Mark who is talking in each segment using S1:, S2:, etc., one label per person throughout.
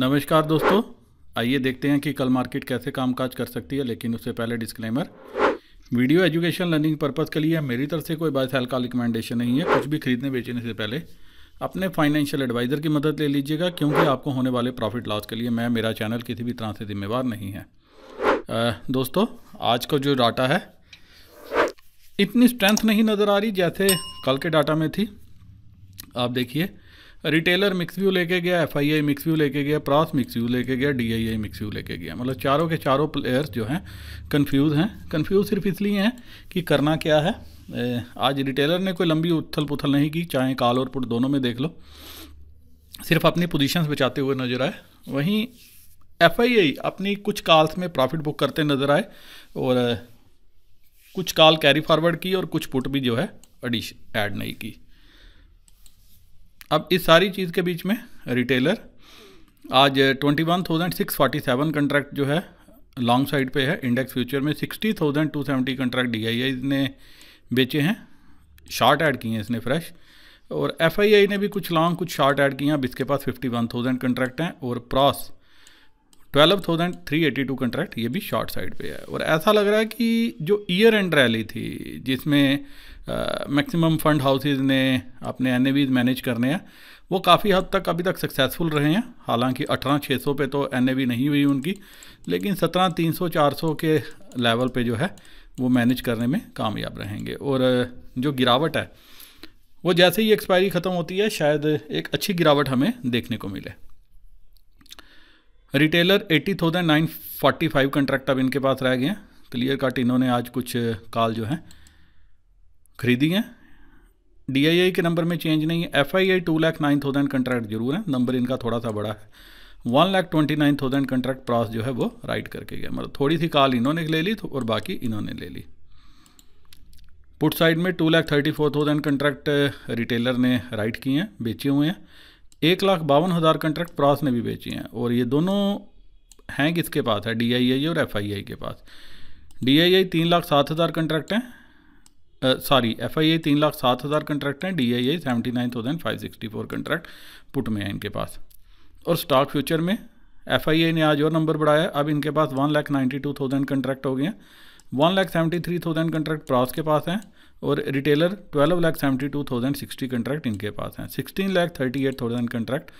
S1: नमस्कार दोस्तों आइए देखते हैं कि कल मार्केट कैसे कामकाज कर सकती है लेकिन उससे पहले disclaimer video education learning purpose के लिए मेरी तरफ से कोई बाय सेल का रिकमेंडेशन नहीं है कुछ भी खरीदने बेचने से पहले अपने फाइनेंशियल एडवाइज़र की मदद ले लीजिएगा क्योंकि आपको होने वाले प्रॉफिट लॉस के लिए मैं मेरा चैनल किसी भी तरह से जिम्मेवार नहीं है आ, दोस्तों आज का जो डाटा है इतनी स्ट्रेंथ नहीं नज़र आ रही जैसे कल के डाटा में थी आप देखिए रिटेलर मिक्स व्यू लेके गया F I I mix view लेके गया प्रॉस मिक्स व्यू लेके गया D I I mix view लेके गया मतलब चारों के चारों प्लेयर्स जो हैं कन्फ्यूज़ हैं कन्फ्यूज सिर्फ इसलिए हैं कि करना क्या है आज रिटेलर ने कोई लंबी उथल पुथल नहीं की चाहे काल और पुट दोनों में देख लो सिर्फ अपनी पोजिशन बचाते हुए नजर आए वहीं एफ अपनी कुछ कॉल्स में प्रॉफिट बुक करते नजर आए और कुछ कॉल कैरी फॉरवर्ड की और कुछ पुट भी जो है एडिश ऐड नहीं की अब इस सारी चीज़ के बीच में रिटेलर आज twenty one thousand six forty seven contract जो है लॉन्ग साइड पे है इंडेक्स फ्यूचर में sixty thousand two seventy contract D I I ने बेचे हैं शॉर्ट ऐड किए हैं इसने फ्रेश और एफ आई आई ने भी कुछ लॉन्ग कुछ शॉर्ट ऐड किए हैं अब इसके पास फिफ्टी वन थाउजेंड कंट्रैक्ट हैं और pros twelve thousand three eighty two contract ये भी शॉर्ट साइड पे है और ऐसा लग रहा है कि जो ईयर एंड रैली थी जिसमें मैक्सिमम फंड हाउसेज ने अपने एन मैनेज करने हैं वो काफ़ी हद तक अभी तक सक्सेसफुल रहे हैं हालांकि अठारह छः सौ तो एन नहीं हुई उनकी लेकिन सत्रह तीन सौ चार सौ के लेवल पे जो है वो मैनेज करने में कामयाब रहेंगे और जो गिरावट है वो जैसे ही एक्सपायरी ख़त्म होती है शायद एक अच्छी गिरावट हमें देखने को मिले retailer eighty thousand nine forty five contract अब इनके पास रह गए हैं क्लियर कट इन्होंने आज कुछ काल जो हैं खरीदी हैं डी आई आई के नंबर में चेंज नहीं है F I I two lakh nine thousand contract जरूर है नंबर इनका थोड़ा सा बड़ा है one lakh twenty nine thousand contract pros जो है वो राइट करके गया मतलब थोड़ी सी कॉल इन्होंने ले ली और बाकी इन्होंने ले ली पुट साइड में two lakh thirty four thousand contract retailer ने राइट किए हैं बेचे हुए हैं एक लाख बावन हज़ार कंट्रैक्ट प्रास ने भी बेचे हैं और ये दोनों हैं किसके पास है डी आई आई और एफ आई आई के पास डी आई आई तीन लाख सात हज़ार कंट्रैक्ट हैं सॉरी एफ आई आई तीन लाख सात हज़ार कंट्रैक्ट हैं D I I seventy nine thousand five sixty four contract put में है इनके पास और स्टॉक फ्यूचर में एफ आई आई ने आज और नंबर बढ़ाया अब इनके पास one lakh ninety two thousand contract हो गए हैं one lakh seventy three thousand contract pros के पास हैं और retailer twelve lakh seventy two thousand sixty contract इनके पास हैं sixteen lakh thirty eight thousand contract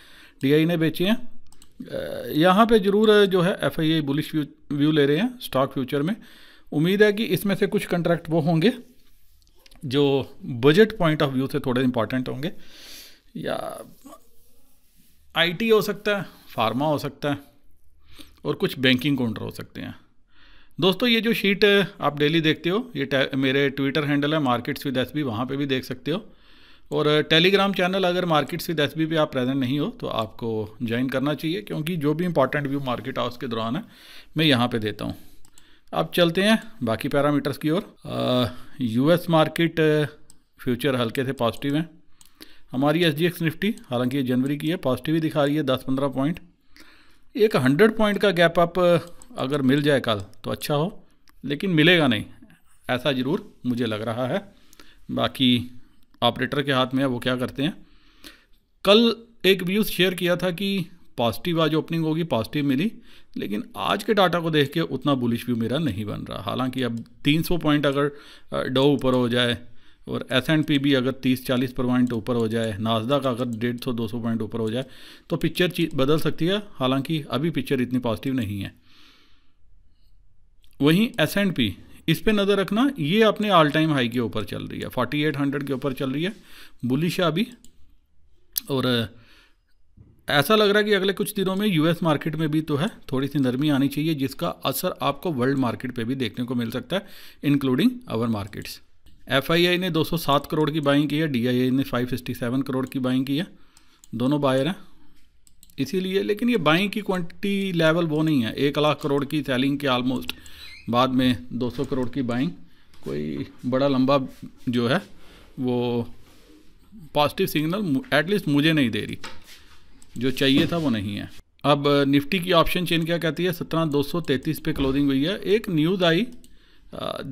S1: D I ने बेचे हैं यहाँ पे ज़रूर जो है F I I bullish view ले रहे हैं स्टॉक फ्यूचर में उम्मीद है कि इसमें से कुछ कंट्रैक्ट वो होंगे जो बजट पॉइंट ऑफ व्यू से थोड़े इंपॉर्टेंट होंगे या आईटी हो सकता है फार्मा हो सकता है और कुछ बैंकिंग काउंटर हो सकते हैं दोस्तों ये जो शीट आप डेली देखते हो ये मेरे ट्विटर हैंडल है मार्केट्स विद एस बी वहाँ पर भी देख सकते हो और टेलीग्राम चैनल अगर मार्केट्स विद एस बी पे आप प्रेजेंट नहीं हो तो आपको ज्वाइन करना चाहिए क्योंकि जो भी इंपॉर्टेंट व्यू मार्केट हाउस के दौरान है मैं यहाँ पर देता हूँ अब चलते हैं बाकी पैरामीटर्स की ओर यूएस मार्केट फ्यूचर हल्के से पॉजिटिव हैं हमारी एस डी एक्स निफ्टी हालांकि ये जनवरी की है पॉजिटिव ही दिखा रही है दस पंद्रह पॉइंट एक हंड्रेड पॉइंट का गैप अप uh, अगर मिल जाए कल तो अच्छा हो लेकिन मिलेगा नहीं ऐसा ज़रूर मुझे लग रहा है बाकी ऑपरेटर के हाथ में है वो क्या करते हैं कल एक व्यूज़ शेयर किया था कि पॉजिटिव आज ओपनिंग होगी पॉजिटिव मिली लेकिन आज के डाटा को देख के उतना बुलिश व्यू मेरा नहीं बन रहा हालांकि अब 300 पॉइंट अगर डो ऊपर हो जाए और एस एंड पी भी अगर 30-40 पॉइंट ऊपर हो जाए नाजदा का अगर डेढ़ सौ दो सौ पॉइंट ऊपर हो जाए तो पिक्चर बदल सकती है हालांकि अभी पिक्चर इतनी पॉजिटिव नहीं है वहीं एस एंड पी इस पर नज़र रखना ये अपने ऑल टाइम हाई के ऊपर चल रही है फोर्टी के ऊपर चल रही है बुलिश है अभी और ऐसा लग रहा है कि अगले कुछ दिनों में यूएस मार्केट में भी तो है थोड़ी सी नरमी आनी चाहिए जिसका असर आपको वर्ल्ड मार्केट पे भी देखने को मिल सकता है इंक्लूडिंग अवर मार्केट्स एफ ने 207 करोड़ की बाइंग की है डी ने 567 करोड़ की बाइंग की है दोनों बायर हैं इसीलिए लेकिन ये बाइंग की क्वान्टिटी लेवल वो नहीं है एक लाख करोड़ की सेलिंग की आलमोस्ट बाद में दो करोड़ की बाइंग कोई बड़ा लंबा जो है वो पॉजिटिव सिग्नल एटलीस्ट मुझे नहीं दे रही जो चाहिए था वो नहीं है अब निफ्टी की ऑप्शन चेन क्या कहती है सत्रह दो सौ तैंतीस पे क्लोजिंग हुई है एक न्यूज़ आई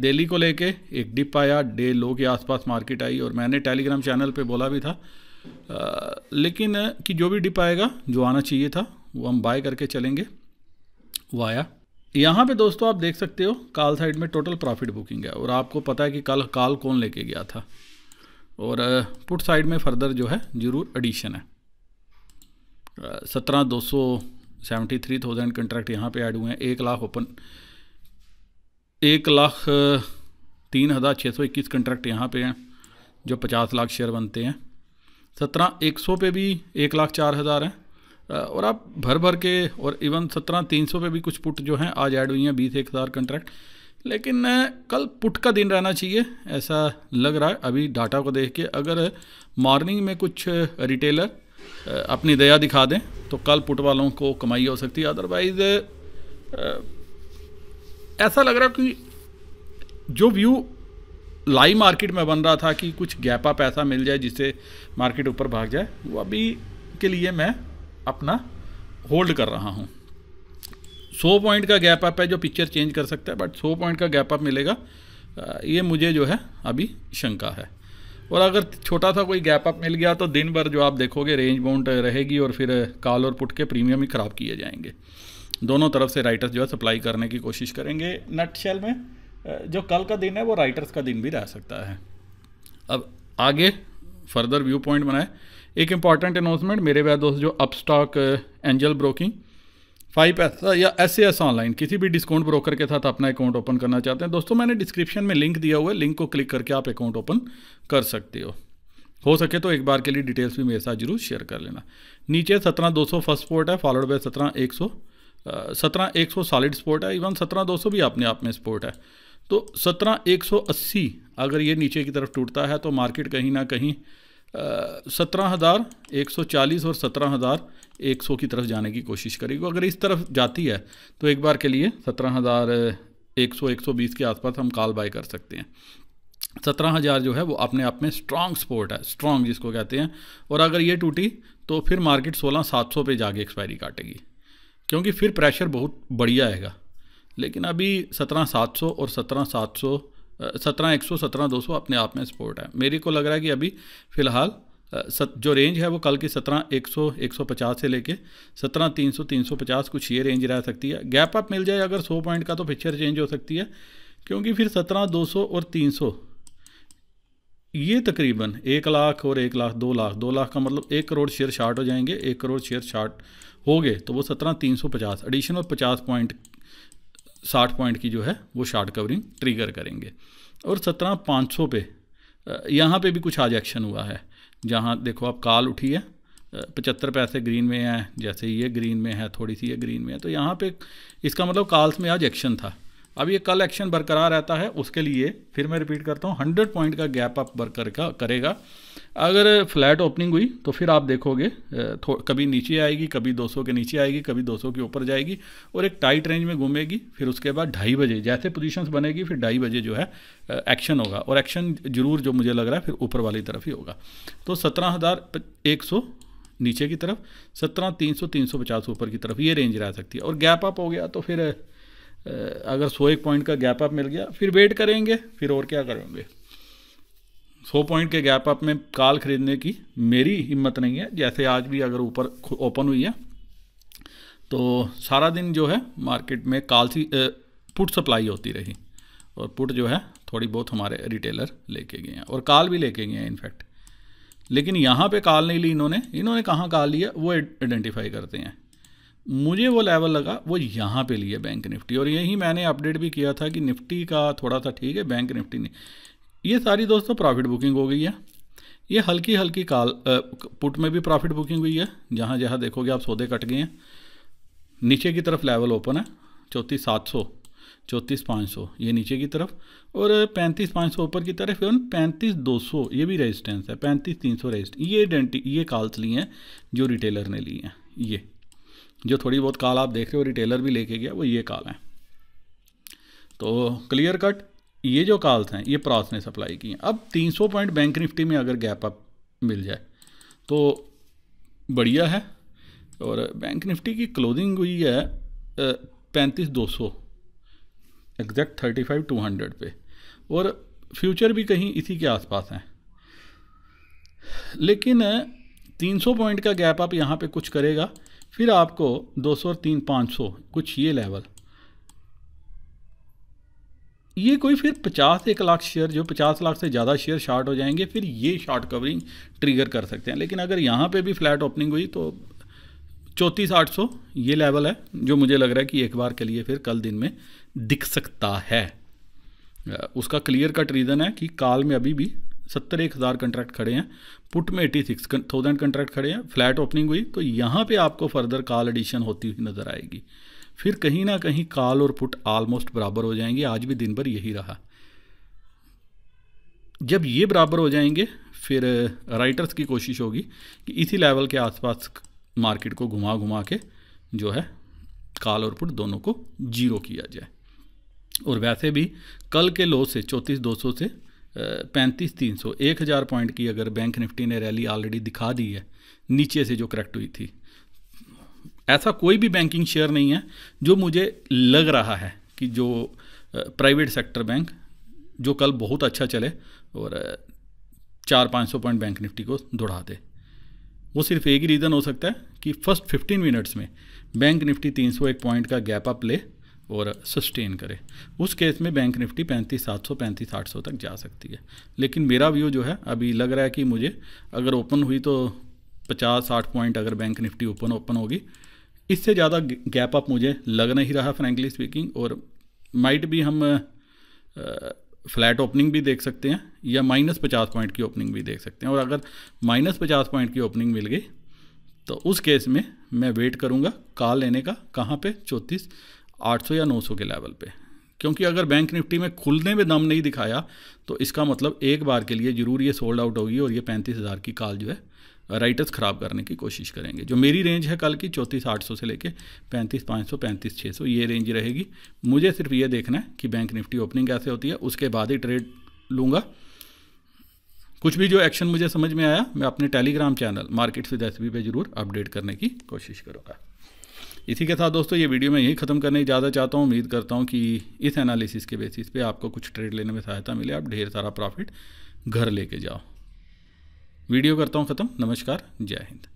S1: दिल्ली को लेके एक डिप आया डे लो के आसपास मार्केट आई और मैंने टेलीग्राम चैनल पे बोला भी था आ, लेकिन कि जो भी डिप आएगा जो आना चाहिए था वो हम बाय करके चलेंगे वो आया यहाँ पे दोस्तों आप देख सकते हो काल साइड में टोटल प्रॉफिट बुकिंग है और आपको पता है कि कल काल कौन लेके गया था और पुट साइड में फर्दर जो है ज़रूर एडिशन है सत्रह दो सौ सेवेंटी थ्री थाउजेंड कंट्रैक्ट यहाँ पे ऐड हुए हैं एक लाख ओपन एक लाख तीन हज़ार छः सौ इक्कीस कंट्रैक्ट यहाँ पे हैं जो पचास लाख शेयर बनते हैं सत्रह एक सौ पे भी एक लाख चार हज़ार हैं और आप भर भर के और इवन सत्रह तीन सौ पे भी कुछ पुट जो हैं आज ऐड हुई हैं बीस एक हज़ार कंट्रैक्ट लेकिन कल पुट का दिन रहना चाहिए ऐसा लग रहा है अभी डाटा को देख के अगर मॉर्निंग में कुछ रिटेलर अपनी दया दिखा दें तो कल पुट वालों को कमाई हो सकती है अदरवाइज ऐसा लग रहा कि जो व्यू लाई मार्केट में बन रहा था कि कुछ गैपा पैसा मिल जाए जिससे मार्केट ऊपर भाग जाए वो अभी के लिए मैं अपना होल्ड कर रहा हूँ सौ पॉइंट का गैप अप है जो पिक्चर चेंज कर सकता है बट सौ पॉइंट का गैप अप मिलेगा ये मुझे जो है अभी शंका है और अगर छोटा सा कोई गैप अप मिल गया तो दिन भर जो आप देखोगे रेंज बाउंड रहेगी और फिर कॉल और पुट के प्रीमियम ही ख़राब किए जाएंगे दोनों तरफ से राइटर्स जो है सप्लाई करने की कोशिश करेंगे नट में जो कल का दिन है वो राइटर्स का दिन भी रह सकता है अब आगे फर्दर व्यू पॉइंट बनाए एक इंपॉर्टेंट अनाउंसमेंट मेरे वह दोस्त जो अपस्टॉक एंजल ब्रोकिंग फाइव पैसा या एस एस ऑनलाइन किसी भी डिस्काउंट ब्रोकर के साथ अपना अकाउंट ओपन करना चाहते हैं दोस्तों मैंने डिस्क्रिप्शन में लिंक दिया हुआ है लिंक को क्लिक करके आप अकाउंट ओपन कर सकते हो हो सके तो एक बार के लिए डिटेल्स भी मेरे साथ जरूर शेयर कर लेना नीचे सत्रह दो सौ फर्स्ट स्पोर्ट है फॉलोड बाय सत्रह एक सौ सत्रह एक सौ सॉलिड स्पोर्ट है इवन सत्रह दो सौ भी अपने आप में स्पोर्ट है तो सत्रह एक सौ अस्सी अगर ये नीचे की तरफ टूटता है तो मार्केट कहीं ना कहीं सत्रह हज़ार एक सौ चालीस और सत्रह हज़ार एक सौ की तरफ जाने की कोशिश करेगी अगर इस तरफ जाती है तो एक बार के लिए सत्रह हज़ार एक सौ एक सौ बीस के आसपास हम कॉल बाय कर सकते हैं सत्रह हज़ार जो है वो अपने आप में स्ट्रॉन्ग सपोर्ट है स्ट्रॉन्ग जिसको कहते हैं और अगर ये टूटी तो फिर मार्केट सोलह सात सौ पर जाके एक्सपायरी काटेगी क्योंकि फिर प्रेशर बहुत बढ़िया आएगा लेकिन अभी सत्रह सात सौ और सत्रह सात सौ सत्रह एक सौ सत्रह दो सौ अपने आप में सपोर्ट है मेरे को लग रहा है कि अभी फ़िलहाल सत जो रेंज है वो कल की सत्रह एक सौ एक सौ पचास से लेके सत्रह तीन सौ तीन सौ पचास कुछ ये रेंज रह सकती है गैप अप मिल जाए अगर सौ पॉइंट का तो पिक्चर चेंज हो सकती है क्योंकि फिर सत्रह दो सौ और तीन सौ ये तकरीबन एक लाख और एक लाख दो लाख दो लाख का मतलब एक करोड़ शेयर शार्ट हो जाएंगे एक करोड़ शेयर शार्ट हो गए तो वो सत्रह तीन सौ पचास एडिशनल पचास पॉइंट साठ पॉइंट की जो है वो शार्ट कवरिंग ट्रिगर करेंगे और सत्रह पाँच सौ पे यहाँ पे भी कुछ आज एक्शन हुआ है जहाँ देखो आप काल उठी है पचहत्तर पैसे ग्रीन में हैं जैसे ये ग्रीन में है थोड़ी सी ये ग्रीन में है तो यहाँ पे इसका मतलब काल्स में आज एक्शन था अब ये कल एक्शन बरकरार रहता है उसके लिए फिर मैं रिपीट करता हूँ हंड्रेड पॉइंट का गैप अप बरकर का करेगा अगर फ्लैट ओपनिंग हुई तो फिर आप देखोगे कभी नीचे आएगी कभी 200 के नीचे आएगी कभी 200 के ऊपर जाएगी और एक टाइट रेंज में घूमेगी फिर उसके बाद ढाई बजे जैसे पोजीशंस बनेगी फिर ढाई बजे जो है एक्शन होगा और एक्शन जरूर जो मुझे लग रहा है फिर ऊपर वाली तरफ ही होगा तो सत्रह हज़ार एक सौ नीचे की तरफ सत्रह तीन सौ तीन सौ पचास ऊपर की तरफ ये रेंज रह सकती है और गैप अप हो गया तो फिर अगर सौ एक पॉइंट का गैप अप मिल गया फिर वेट करेंगे फिर और क्या करेंगे सौ पॉइंट के गैप अप में काल खरीदने की मेरी हिम्मत नहीं है जैसे आज भी अगर ऊपर ओपन हुई है तो सारा दिन जो है मार्केट में काल सी पुट सप्लाई होती रही और पुट जो है थोड़ी बहुत हमारे रिटेलर लेके गए हैं और काल भी लेके गए हैं इनफैक्ट लेकिन यहाँ पे काल नहीं ली इन्होंने इन्होंने कहाँ काल लिया वो आइडेंटिफाई करते हैं मुझे वो लेवल लगा वो यहाँ पे लिया बैंक निफ्टी और यही मैंने अपडेट भी किया था कि निफ्टी का थोड़ा सा ठीक है बैंक निफ्टी ने ये सारी दोस्तों प्रॉफिट बुकिंग हो गई है ये हल्की हल्की काल पुट में भी प्रॉफिट बुकिंग हुई है जहाँ जहाँ देखोगे आप सौदे कट गए हैं नीचे की तरफ लेवल ओपन है चौंतीस सात सौ चौंतीस पाँच सौ ये नीचे की तरफ और पैंतीस पाँच सौ ऊपर की तरफ एवं पैंतीस दो सौ ये भी रेजिस्टेंस है पैंतीस तीन सौ रेजिस्ट ये डेंटी ये काल्स लिए हैं जो रिटेलर ने लिए हैं ये जो थोड़ी बहुत काल आप देख रहे हो रिटेलर भी लेके गया वो ये काल हैं तो क्लियर कट ये जो काल्स हैं ये प्रॉस ने सप्लाई की हैं अब 300 पॉइंट बैंक निफ्टी में अगर गैप अप मिल जाए तो बढ़िया है और बैंक निफ्टी की क्लोजिंग हुई है पैंतीस दो सौ exact thirty five two hundred पे और फ्यूचर भी कहीं इसी के आसपास हैं लेकिन 300 पॉइंट का गैप आप यहाँ पे कुछ करेगा फिर आपको 200 और तीन पाँच सौ कुछ ये लेवल ये कोई फिर 50 एक लाख शेयर जो 50 लाख से ज़्यादा शेयर शार्ट हो जाएंगे फिर ये शार्ट कवरिंग ट्रिगर कर सकते हैं लेकिन अगर यहाँ पे भी फ्लैट ओपनिंग हुई तो चौंतीस आठ सौ ये लेवल है जो मुझे लग रहा है कि एक बार के लिए फिर कल दिन में दिख सकता है उसका क्लियर कट रीज़न है कि काल में अभी भी सत्तर एक हज़ार कंट्रैक्ट खड़े हैं पुट में एटी सिक्स थाउजेंड कंट्रैक्ट खड़े हैं फ्लैट ओपनिंग हुई तो यहाँ पे आपको फर्दर कॉल एडिशन होती हुई नज़र आएगी फिर कहीं ना कहीं कॉल और पुट आलमोस्ट बराबर हो जाएंगे आज भी दिन भर यही रहा जब ये बराबर हो जाएंगे फिर राइटर्स uh, की कोशिश होगी कि इसी लेवल के आसपास मार्केट को घुमा घुमा के जो है कॉल और पुट दोनों को जीरो किया जाए और वैसे भी कल के लो से चौंतीस दो सौ से पैंतीस तीन सौ एक हज़ार पॉइंट की अगर बैंक निफ्टी ने रैली ऑलरेडी दिखा दी है नीचे से जो करेक्ट हुई थी ऐसा कोई भी बैंकिंग शेयर नहीं है जो मुझे लग रहा है कि जो प्राइवेट सेक्टर बैंक जो कल बहुत अच्छा चले और चार पाँच सौ पॉइंट बैंक निफ्टी को दौड़ा दे वो सिर्फ एक ही रीज़न हो सकता है कि फर्स्ट फिफ्टीन मिनट्स में बैंक निफ्टी तीन सौ एक पॉइंट का गैप अप ले और सस्टेन करे उस केस में बैंक निफ्टी पैंतीस सात सौ पैंतीस आठ सौ तक जा सकती है लेकिन मेरा व्यू जो है अभी लग रहा है कि मुझे अगर ओपन हुई तो पचास साठ पॉइंट अगर बैंक निफ्टी ओपन ओपन होगी इससे ज़्यादा गैप अप मुझे लग नहीं रहा फ्रेंकली स्पीकिंग और माइट भी हम फ्लैट ओपनिंग भी देख सकते हैं या माइनस पचास पॉइंट की ओपनिंग भी देख सकते हैं और अगर माइनस पचास पॉइंट की ओपनिंग मिल गई तो उस केस में मैं वेट करूँगा कॉल लेने का कहाँ पे चौंतीस 800 या 900 के लेवल पे क्योंकि अगर बैंक निफ्टी में खुलने में दम नहीं दिखाया तो इसका मतलब एक बार के लिए ज़रूर ये सोल्ड आउट होगी और ये पैंतीस हज़ार की कॉल जो है राइटर्स ख़राब करने की कोशिश करेंगे जो मेरी रेंज है कल की चौंतीस आठ सौ से लेके पैंतीस पाँच सौ पैंतीस छः सौ ये रेंज रहेगी मुझे सिर्फ ये देखना है कि बैंक निफ्टी ओपनिंग कैसे होती है उसके बाद ही ट्रेड लूँगा कुछ भी जो एक्शन मुझे समझ में आया मैं अपने Telegram channel market with S पे ज़रूर अपडेट करने की कोशिश करूँगा इसी के साथ दोस्तों ये वीडियो मैं यही ख़त्म करने ज़्यादा चाहता हूँ उम्मीद करता हूँ कि इस एनालिसिस के बेसिस पे आपको कुछ ट्रेड लेने में सहायता मिले आप ढेर सारा प्रॉफिट घर लेके जाओ वीडियो करता हूँ ख़त्म नमस्कार जय हिंद